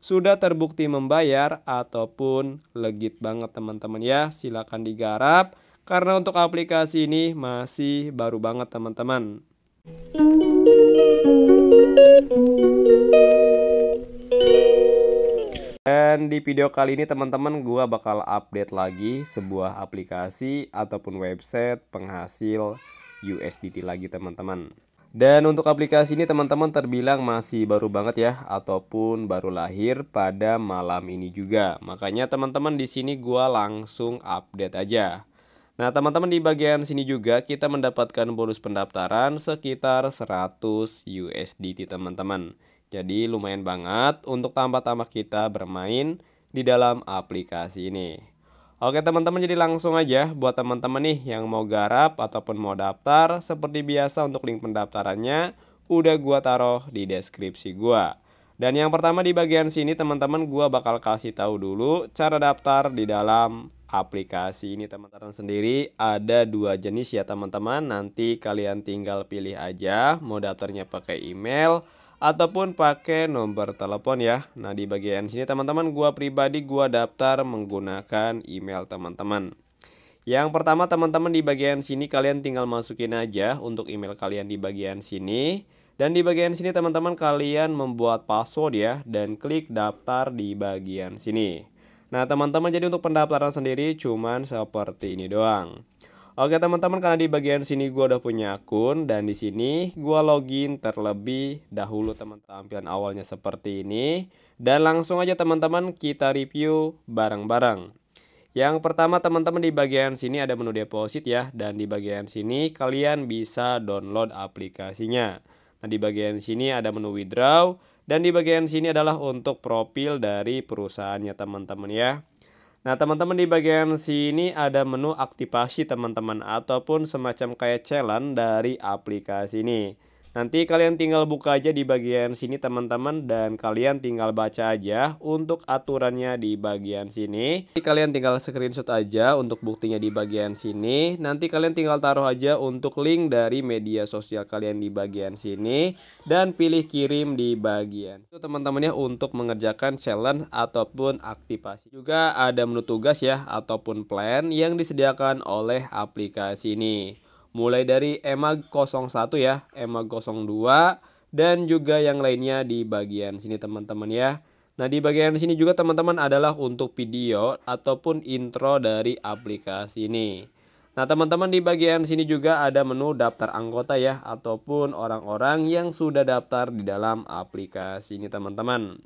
sudah terbukti membayar ataupun legit banget teman-teman ya. Silakan digarap karena untuk aplikasi ini masih baru banget teman-teman. Dan di video kali ini teman-teman gue bakal update lagi sebuah aplikasi ataupun website penghasil USDT lagi teman-teman. Dan untuk aplikasi ini teman-teman terbilang masih baru banget ya ataupun baru lahir pada malam ini juga. Makanya teman-teman di sini gua langsung update aja. Nah, teman-teman di bagian sini juga kita mendapatkan bonus pendaftaran sekitar 100 USDT teman-teman. Jadi lumayan banget untuk tambah-tambah kita bermain di dalam aplikasi ini. Oke teman-teman jadi langsung aja buat teman-teman nih yang mau garap ataupun mau daftar seperti biasa untuk link pendaftarannya udah gua taruh di deskripsi gua. Dan yang pertama di bagian sini teman-teman gua bakal kasih tahu dulu cara daftar di dalam aplikasi ini teman-teman sendiri ada dua jenis ya teman-teman nanti kalian tinggal pilih aja mau daftarnya pakai email ataupun pakai nomor telepon ya. Nah, di bagian sini teman-teman gua pribadi gua daftar menggunakan email teman-teman. Yang pertama teman-teman di bagian sini kalian tinggal masukin aja untuk email kalian di bagian sini. Dan di bagian sini teman-teman kalian membuat password ya dan klik daftar di bagian sini. Nah teman-teman jadi untuk pendaftaran sendiri cuman seperti ini doang. Oke teman-teman karena di bagian sini gue udah punya akun dan di sini gue login terlebih dahulu teman teman tampilan awalnya seperti ini dan langsung aja teman-teman kita review barang-barang. Yang pertama teman-teman di bagian sini ada menu deposit ya dan di bagian sini kalian bisa download aplikasinya. Nah di bagian sini ada menu withdraw dan di bagian sini adalah untuk profil dari perusahaannya teman-teman ya. Nah, teman-teman di bagian sini ada menu aktivasi teman-teman ataupun semacam kayak challenge dari aplikasi ini. Nanti kalian tinggal buka aja di bagian sini teman-teman dan kalian tinggal baca aja untuk aturannya di bagian sini. Nanti kalian tinggal screenshot aja untuk buktinya di bagian sini. Nanti kalian tinggal taruh aja untuk link dari media sosial kalian di bagian sini dan pilih kirim di bagian. Itu teman teman ya untuk mengerjakan challenge ataupun aktivasi. Juga ada menu tugas ya ataupun plan yang disediakan oleh aplikasi ini mulai dari EMAG 01 ya, EMAG 02 dan juga yang lainnya di bagian sini teman-teman ya. Nah, di bagian sini juga teman-teman adalah untuk video ataupun intro dari aplikasi ini. Nah, teman-teman di bagian sini juga ada menu daftar anggota ya ataupun orang-orang yang sudah daftar di dalam aplikasi ini teman-teman.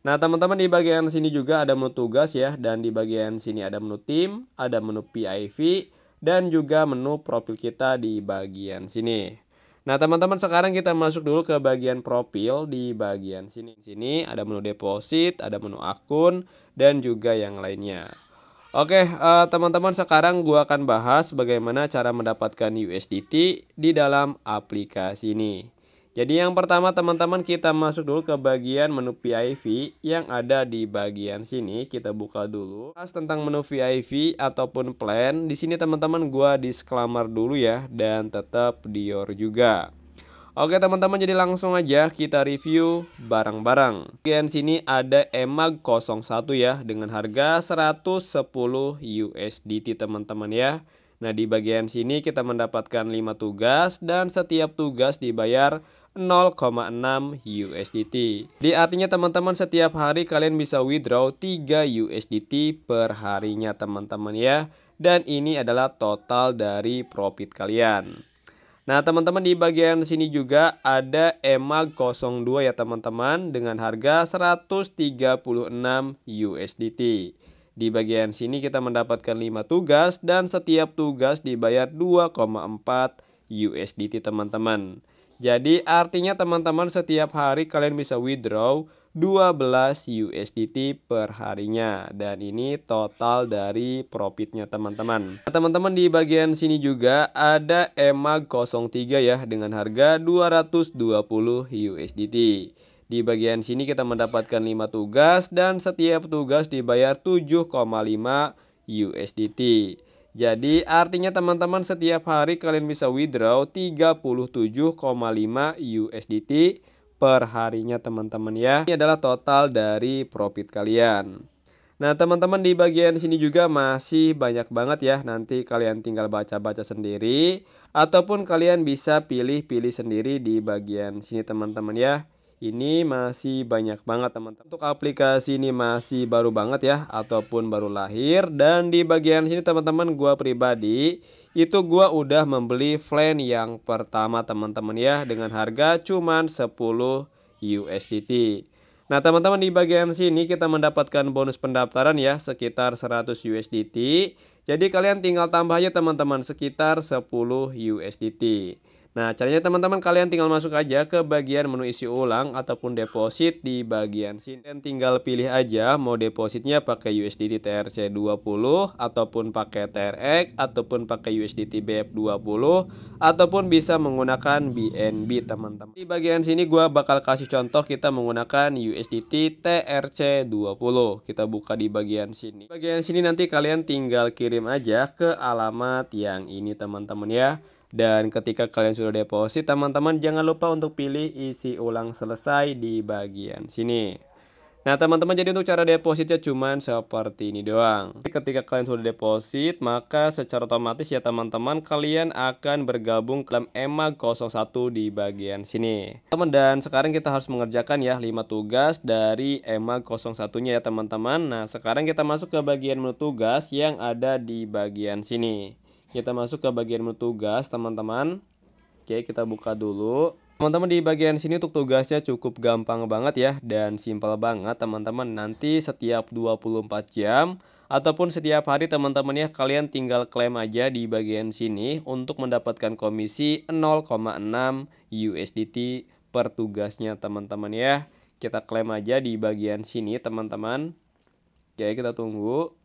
Nah, teman-teman di bagian sini juga ada menu tugas ya dan di bagian sini ada menu tim, ada menu PIV, dan juga menu profil kita di bagian sini. Nah, teman-teman sekarang kita masuk dulu ke bagian profil di bagian sini. Sini ada menu deposit, ada menu akun dan juga yang lainnya. Oke, eh, teman-teman sekarang gua akan bahas bagaimana cara mendapatkan USDT di dalam aplikasi ini. Jadi yang pertama teman-teman kita masuk dulu ke bagian menu PIV yang ada di bagian sini kita buka dulu. Pas tentang menu PIV ataupun plan di sini teman-teman gua disclaimer dulu ya dan tetap Dior juga. Oke teman-teman jadi langsung aja kita review barang-barang. Bagian sini ada EMAG 01 ya dengan harga 110 USDT teman-teman ya. Nah di bagian sini kita mendapatkan 5 tugas dan setiap tugas dibayar 0,6 USDT. Di artinya teman-teman setiap hari kalian bisa withdraw 3 USDT per harinya teman-teman ya. Dan ini adalah total dari profit kalian. Nah teman-teman di bagian sini juga ada EMAG 02 ya teman-teman dengan harga 136 USDT. Di bagian sini kita mendapatkan 5 tugas dan setiap tugas dibayar 2,4 USDT teman-teman. Jadi artinya teman-teman setiap hari kalian bisa withdraw 12 USDT per harinya dan ini total dari profitnya teman-teman. Nah, teman-teman di bagian sini juga ada EMAG 03 ya dengan harga 220 USDT. Di bagian sini kita mendapatkan 5 tugas dan setiap tugas dibayar 7,5 USDT. Jadi artinya teman-teman setiap hari kalian bisa withdraw 37,5 USDT per harinya teman-teman ya. Ini adalah total dari profit kalian. Nah teman-teman di bagian sini juga masih banyak banget ya. Nanti kalian tinggal baca-baca sendiri. Ataupun kalian bisa pilih-pilih sendiri di bagian sini teman-teman ya ini masih banyak banget teman-teman. Untuk aplikasi ini masih baru banget ya ataupun baru lahir dan di bagian sini teman-teman gua pribadi itu gua udah membeli flan yang pertama teman-teman ya dengan harga cuma 10 USDT. Nah teman-teman di bagian sini kita mendapatkan bonus pendaftaran ya sekitar 100 USDT. Jadi kalian tinggal tambah aja teman-teman sekitar 10 USDT. Nah, caranya teman-teman kalian tinggal masuk aja ke bagian menu isi ulang ataupun deposit di bagian sini. Dan tinggal pilih aja mau depositnya pakai USDT TRC 20 ataupun pakai TRX ataupun pakai USDT BF 20 ataupun bisa menggunakan BNB teman-teman. Di bagian sini gua bakal kasih contoh kita menggunakan USDT TRC 20. Kita buka di bagian sini. Bagian sini nanti kalian tinggal kirim aja ke alamat yang ini teman-teman ya. Dan ketika kalian sudah deposit, teman-teman jangan lupa untuk pilih isi ulang selesai di bagian sini. Nah, teman-teman jadi untuk cara depositnya cuman seperti ini doang. Ketika kalian sudah deposit, maka secara otomatis ya teman-teman kalian akan bergabung ke EMA 01 di bagian sini. Teman dan sekarang kita harus mengerjakan ya 5 tugas dari EMA 01-nya ya teman-teman. Nah, sekarang kita masuk ke bagian menu tugas yang ada di bagian sini. Kita masuk ke bagian menu tugas, teman-teman. Oke, kita buka dulu. Teman-teman di bagian sini untuk tugasnya cukup gampang banget ya dan simpel banget teman-teman. Nanti setiap 24 jam ataupun setiap hari teman-teman ya kalian tinggal klaim aja di bagian sini untuk mendapatkan komisi 0,6 USDT per tugasnya teman-teman ya. Kita klaim aja di bagian sini teman-teman. Oke, kita tunggu.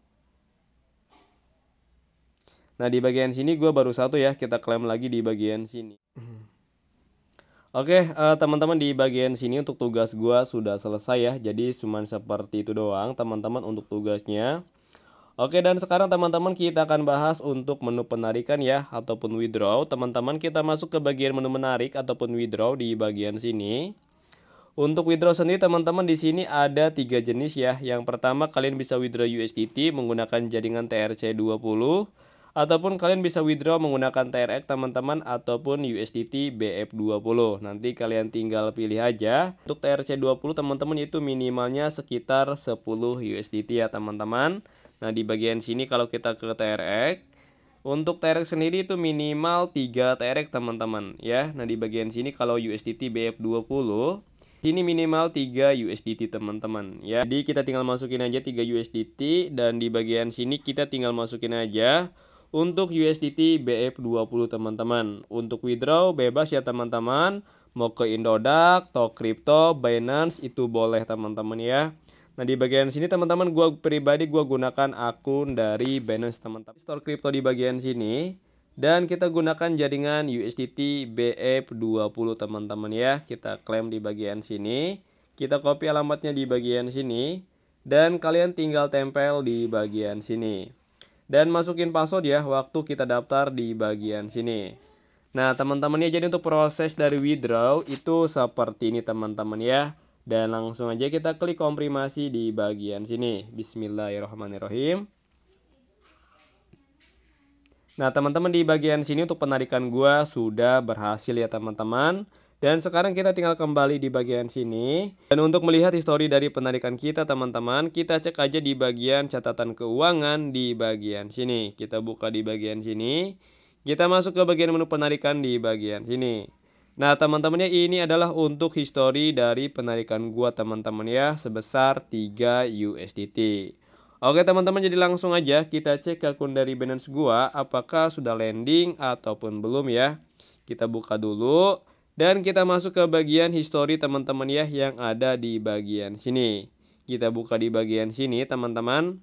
Nah di bagian sini gue baru satu ya kita klaim lagi di bagian sini. Oke okay, uh, eh, teman-teman di bagian sini untuk tugas gue sudah selesai ya jadi cuma seperti itu doang teman-teman untuk tugasnya. Oke dan sekarang teman-teman kita akan bahas untuk menu penarikan ya ataupun withdraw. Teman-teman kita masuk ke bagian menu menarik ataupun withdraw di bagian sini. Untuk withdraw sendiri teman-teman di sini ada tiga jenis ya. Yang pertama kalian bisa withdraw USDT menggunakan jaringan TRC20 ataupun kalian bisa withdraw menggunakan TRX teman-teman ataupun USDT BF20 nanti kalian tinggal pilih aja untuk TRC20 teman-teman itu minimalnya sekitar 10 USDT ya teman-teman nah di bagian sini kalau kita ke TRX untuk TRX sendiri itu minimal 3 TRX teman-teman ya nah di bagian sini kalau USDT BF20 ini minimal 3 USDT teman-teman ya. Jadi kita tinggal masukin aja 3 USDT dan di bagian sini kita tinggal masukin aja untuk USDT BF20 teman-teman. Untuk withdraw bebas ya teman-teman. Mau ke Indodax, to crypto, Binance itu boleh teman-teman ya. Nah di bagian sini teman-teman gue pribadi gue gunakan akun dari Binance teman-teman Store crypto di bagian sini Dan kita gunakan jaringan USDT BF20 teman-teman ya Kita klaim di bagian sini Kita copy alamatnya di bagian sini Dan kalian tinggal tempel di bagian sini dan masukin password ya waktu kita daftar di bagian sini. Nah, teman-teman ya jadi untuk proses dari withdraw itu seperti ini teman-teman ya. Dan langsung aja kita klik komprimasi di bagian sini. Bismillahirrahmanirrahim. Nah, teman-teman di bagian sini untuk penarikan gua sudah berhasil ya teman-teman. Dan sekarang kita tinggal kembali di bagian sini. Dan untuk melihat histori dari penarikan kita teman-teman, kita cek aja di bagian catatan keuangan di bagian sini. Kita buka di bagian sini. Kita masuk ke bagian menu penarikan di bagian sini. Nah teman teman ya ini adalah untuk histori dari penarikan gua teman-teman ya sebesar 3 USDT. Oke teman-teman jadi langsung aja kita cek akun dari Binance gua apakah sudah landing ataupun belum ya. Kita buka dulu. Dan kita masuk ke bagian history teman-teman ya yang ada di bagian sini. Kita buka di bagian sini teman-teman.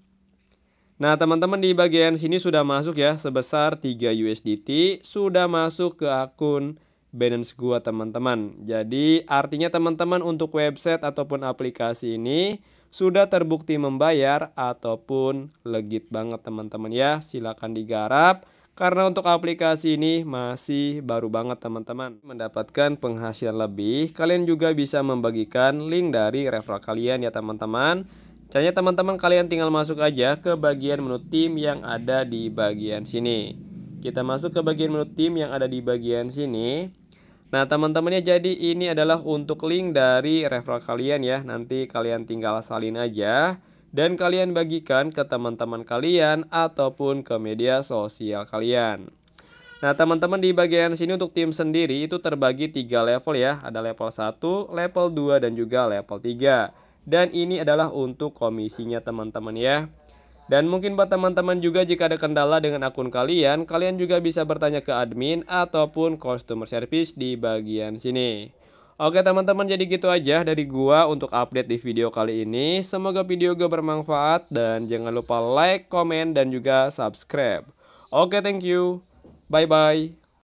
Nah teman-teman di bagian sini sudah masuk ya sebesar 3 USDT sudah masuk ke akun Binance gua teman-teman. Jadi artinya teman-teman untuk website ataupun aplikasi ini sudah terbukti membayar ataupun legit banget teman-teman ya. Silahkan digarap karena untuk aplikasi ini masih baru banget teman-teman Mendapatkan penghasilan lebih Kalian juga bisa membagikan link dari referral kalian ya teman-teman Caranya teman-teman kalian tinggal masuk aja ke bagian menu tim yang ada di bagian sini Kita masuk ke bagian menu tim yang ada di bagian sini Nah teman-temannya jadi ini adalah untuk link dari referral kalian ya Nanti kalian tinggal salin aja dan kalian bagikan ke teman-teman kalian ataupun ke media sosial kalian. Nah, teman-teman di bagian sini untuk tim sendiri itu terbagi tiga level ya. Ada level 1, level 2, dan juga level 3. Dan ini adalah untuk komisinya teman-teman ya. Dan mungkin buat teman-teman juga jika ada kendala dengan akun kalian, kalian juga bisa bertanya ke admin ataupun customer service di bagian sini. Oke teman-teman jadi gitu aja dari gua untuk update di video kali ini. Semoga video gua bermanfaat dan jangan lupa like, komen, dan juga subscribe. Oke thank you. Bye-bye.